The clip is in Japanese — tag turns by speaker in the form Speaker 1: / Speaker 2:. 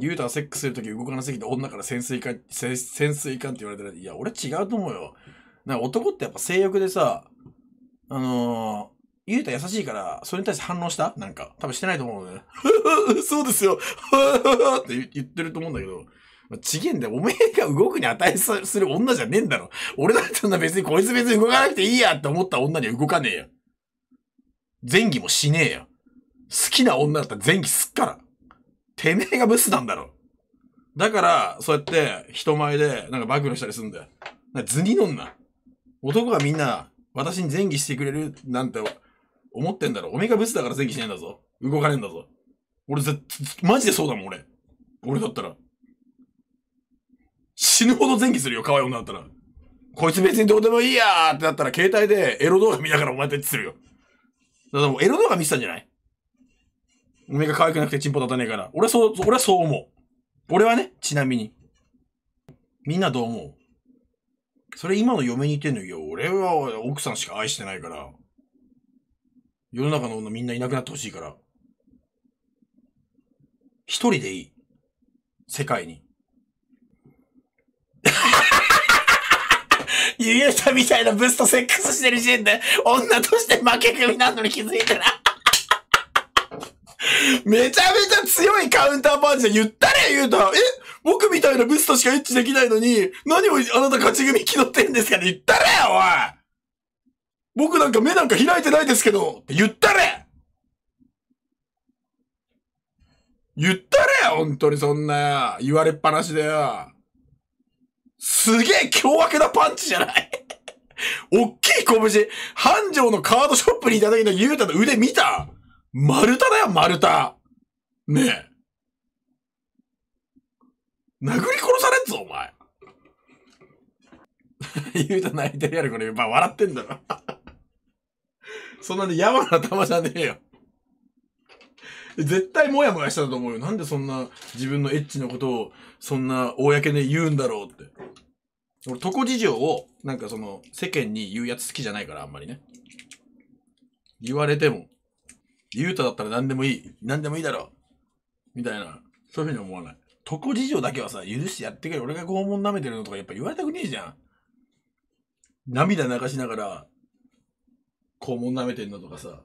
Speaker 1: ゆうタはセックスするとき動かなすぎて女から潜水艦、潜水艦って言われてる。いや、俺違うと思うよ。な男ってやっぱ性欲でさ、あのー、ゆうた優しいから、それに対して反応したなんか。多分してないと思うね。そうですよ って言ってると思うんだけど。ちげんで、おめえが動くに値する女じゃねえんだろ。俺だってそんな別にこいつ別に動かなくていいやって思った女には動かねえよ。前儀もしねえよ。好きな女だったら前儀すっから。てめえがブスなんだろ。だから、そうやって人前でなんか暴露したりするんだよ。図に乗んな。男がみんな私に前儀してくれるなんて思ってんだろ。おめえがブスだから前儀しないんだぞ。動かねえんだぞ。俺ぜ、マジでそうだもん、俺。俺だったら。死ぬほど前儀するよ、可愛い女だったら。こいつ別にどうでもいいやーってなったら、携帯でエロ動画見ながらお前とちするよ。だからもうエロ動画見てたんじゃないおめが可愛くなくてチンポ立たねえから。俺そう、俺はそう思う。俺はね、ちなみに。みんなどう思うそれ今の嫁に言ってんのよ。俺は奥さんしか愛してないから。世の中の女みんないなくなってほしいから。一人でいい。世界に。ゆゆうさんみたいなブスとセックスしてる時点で、女として負け組なのに気づいたらめちゃめちゃ強いカウンターパンチで言ったれ言うたら、え僕みたいなブスとしかエッチできないのに、何をあなた勝ち組気取ってんですかね言ったれおい僕なんか目なんか開いてないですけど言ったれ言ったれ本当にそんな、言われっぱなしでよ。すげえ凶悪なパンチじゃないおっ きい拳、繁盛のカードショップにいた時のゆうたの腕見た丸太だよ、丸太ねえ。殴り殺されんぞ、お前。言うた泣いてるやろ、これ。やっぱ笑ってんだろ。そんなにやばな頭じゃねえよ。絶対もやもやしたと思うよ。なんでそんな自分のエッチなことをそんな公で言うんだろうって。俺、床事情をなんかその世間に言うやつ好きじゃないからあんまりね。言われてもゆうただったら何でもいい。何でもいいだろう。みたいな。そういうふうに思わない。床事情だけはさ、許してやってくれ。俺が拷問舐めてるのとかやっぱ言われたくねえじゃん。涙流しながら、肛門舐めてんのとかさ。